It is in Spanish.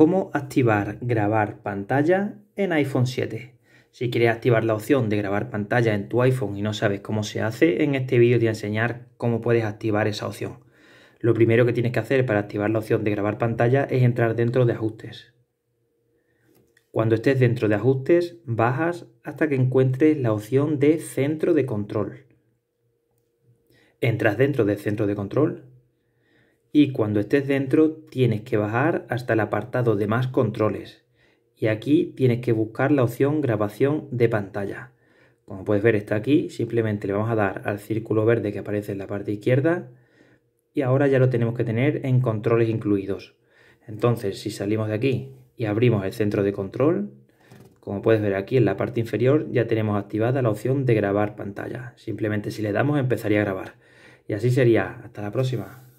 cómo activar grabar pantalla en iPhone 7. Si quieres activar la opción de grabar pantalla en tu iPhone y no sabes cómo se hace, en este vídeo te voy a enseñar cómo puedes activar esa opción. Lo primero que tienes que hacer para activar la opción de grabar pantalla es entrar dentro de ajustes. Cuando estés dentro de ajustes, bajas hasta que encuentres la opción de centro de control. Entras dentro del centro de control, y cuando estés dentro tienes que bajar hasta el apartado de más controles y aquí tienes que buscar la opción grabación de pantalla. Como puedes ver está aquí, simplemente le vamos a dar al círculo verde que aparece en la parte izquierda y ahora ya lo tenemos que tener en controles incluidos. Entonces si salimos de aquí y abrimos el centro de control, como puedes ver aquí en la parte inferior ya tenemos activada la opción de grabar pantalla. Simplemente si le damos empezaría a grabar. Y así sería. Hasta la próxima.